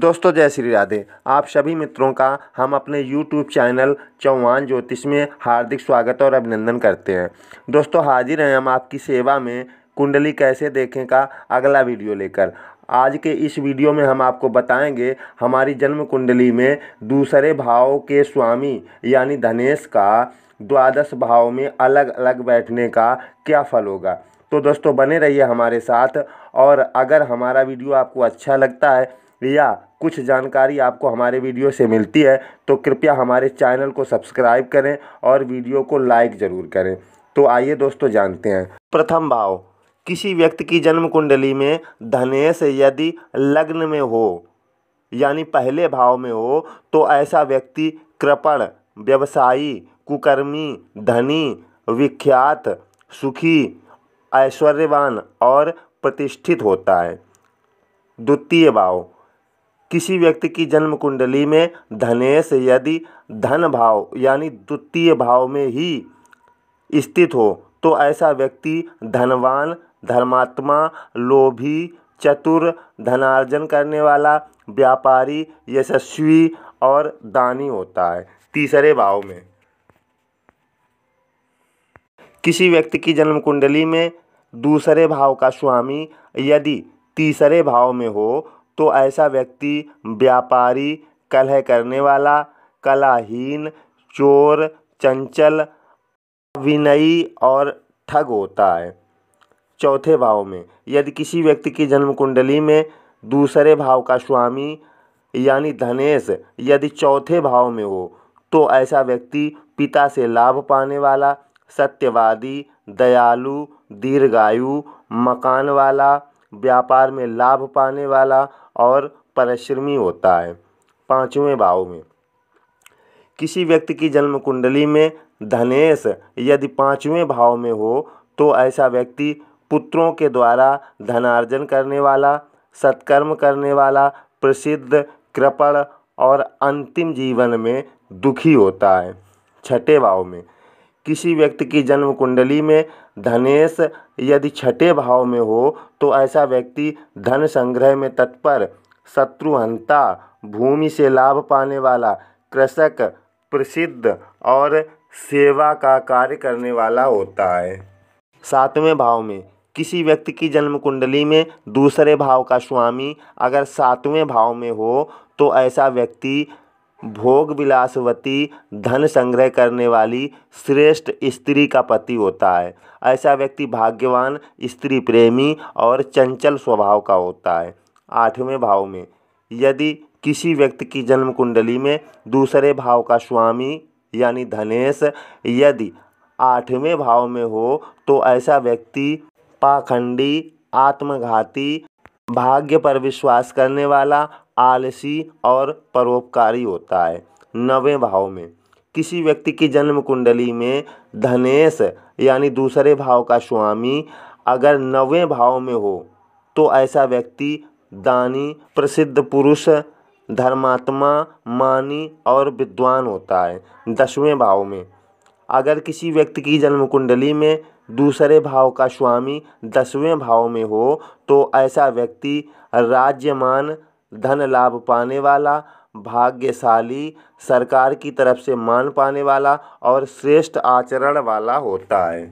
दोस्तों जय श्री राधे आप सभी मित्रों का हम अपने YouTube चैनल चौहान ज्योतिष में हार्दिक स्वागत और अभिनंदन करते हैं दोस्तों हाजिर हैं हम आपकी सेवा में कुंडली कैसे देखें का अगला वीडियो लेकर आज के इस वीडियो में हम आपको बताएंगे हमारी जन्म कुंडली में दूसरे भाव के स्वामी यानी धनेश का द्वादश भाव में अलग अलग बैठने का क्या फल होगा तो दोस्तों बने रहिए हमारे साथ और अगर हमारा वीडियो आपको अच्छा लगता है या कुछ जानकारी आपको हमारे वीडियो से मिलती है तो कृपया हमारे चैनल को सब्सक्राइब करें और वीडियो को लाइक ज़रूर करें तो आइए दोस्तों जानते हैं प्रथम भाव किसी व्यक्ति की जन्म कुंडली में धनेश यदि लग्न में हो यानी पहले भाव में हो तो ऐसा व्यक्ति कृपण व्यवसायी कुकर्मी धनी विख्यात सुखी ऐश्वर्यवान और प्रतिष्ठित होता है द्वितीय भाव किसी व्यक्ति की जन्म कुंडली में धनेश यदि धन भाव यानी द्वितीय भाव में ही स्थित हो तो ऐसा व्यक्ति धनवान धर्मात्मा लोभी चतुर धनार्जन करने वाला व्यापारी यशस्वी और दानी होता है तीसरे भाव में किसी व्यक्ति की जन्म कुंडली में दूसरे भाव का स्वामी यदि तीसरे भाव में हो तो ऐसा व्यक्ति व्यापारी कलह करने वाला कलाहीन चोर चंचल विनयी और ठग होता है चौथे भाव में यदि किसी व्यक्ति की जन्म कुंडली में दूसरे भाव का स्वामी यानी धनेश यदि चौथे भाव में हो तो ऐसा व्यक्ति पिता से लाभ पाने वाला सत्यवादी दयालु दीर्घायु मकान वाला व्यापार में लाभ पाने वाला और परिश्रमी होता है पाँचवें भाव में किसी व्यक्ति की जन्म कुंडली में धनेश यदि पाँचवें भाव में हो तो ऐसा व्यक्ति पुत्रों के द्वारा धनार्जन करने वाला सत्कर्म करने वाला प्रसिद्ध कृपण और अंतिम जीवन में दुखी होता है छठे भाव में किसी व्यक्ति की जन्म कुंडली में धनेश यदि छठे भाव में हो तो ऐसा व्यक्ति धन संग्रह में तत्पर शत्रुहंता भूमि से लाभ पाने वाला कृषक प्रसिद्ध और सेवा का कार्य करने वाला होता है सातवें भाव में किसी व्यक्ति की जन्म कुंडली में दूसरे भाव का स्वामी अगर सातवें भाव में हो तो ऐसा व्यक्ति भोग विलासवती धन संग्रह करने वाली श्रेष्ठ स्त्री का पति होता है ऐसा व्यक्ति भाग्यवान स्त्री प्रेमी और चंचल स्वभाव का होता है आठवें भाव में यदि किसी व्यक्ति की जन्म कुंडली में दूसरे भाव का स्वामी यानी धनेश यदि आठवें भाव में हो तो ऐसा व्यक्ति पाखंडी आत्मघाती भाग्य पर विश्वास करने वाला आलसी और परोपकारी होता है नवें भाव में किसी व्यक्ति की जन्म कुंडली में धनेश यानी दूसरे भाव का स्वामी अगर नवें भाव में हो तो ऐसा व्यक्ति दानी प्रसिद्ध पुरुष धर्मात्मा मानी और विद्वान होता है दसवें भाव में अगर किसी व्यक्ति की जन्म कुंडली में दूसरे भाव का स्वामी दसवें भाव में हो तो ऐसा व्यक्ति राज्यमान धन लाभ पाने वाला भाग्यशाली सरकार की तरफ से मान पाने वाला और श्रेष्ठ आचरण वाला होता है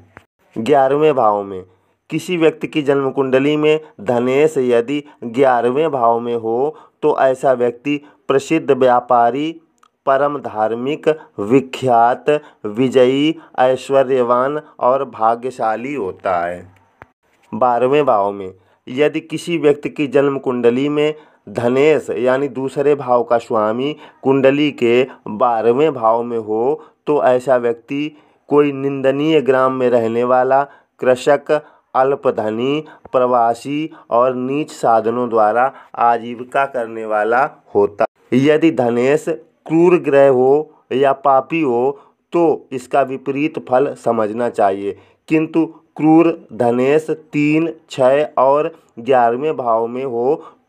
ग्यारहवें भाव में किसी व्यक्ति की जन्म कुंडली में धनेश यदि ग्यारहवें भाव में हो तो ऐसा व्यक्ति प्रसिद्ध व्यापारी परम धार्मिक विख्यात विजयी ऐश्वर्यवान और भाग्यशाली होता है बारहवें भाव में यदि किसी व्यक्ति की जन्म कुंडली में धनेश यानी दूसरे भाव का स्वामी कुंडली के बारहवें भाव में हो तो ऐसा व्यक्ति कोई निंदनीय ग्राम में रहने वाला कृषक अल्पधनी प्रवासी और नीच साधनों द्वारा आजीविका करने वाला होता यदि धनेश क्रूर ग्रह हो या पापी हो तो इसका विपरीत फल समझना चाहिए किंतु क्रूर धनेश तीन छः और ग्यारहवें भाव में हो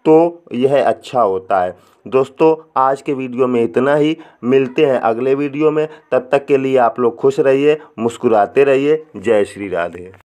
तो यह अच्छा होता है दोस्तों आज के वीडियो में इतना ही मिलते हैं अगले वीडियो में तब तक के लिए आप लोग खुश रहिए मुस्कुराते रहिए जय श्री राधे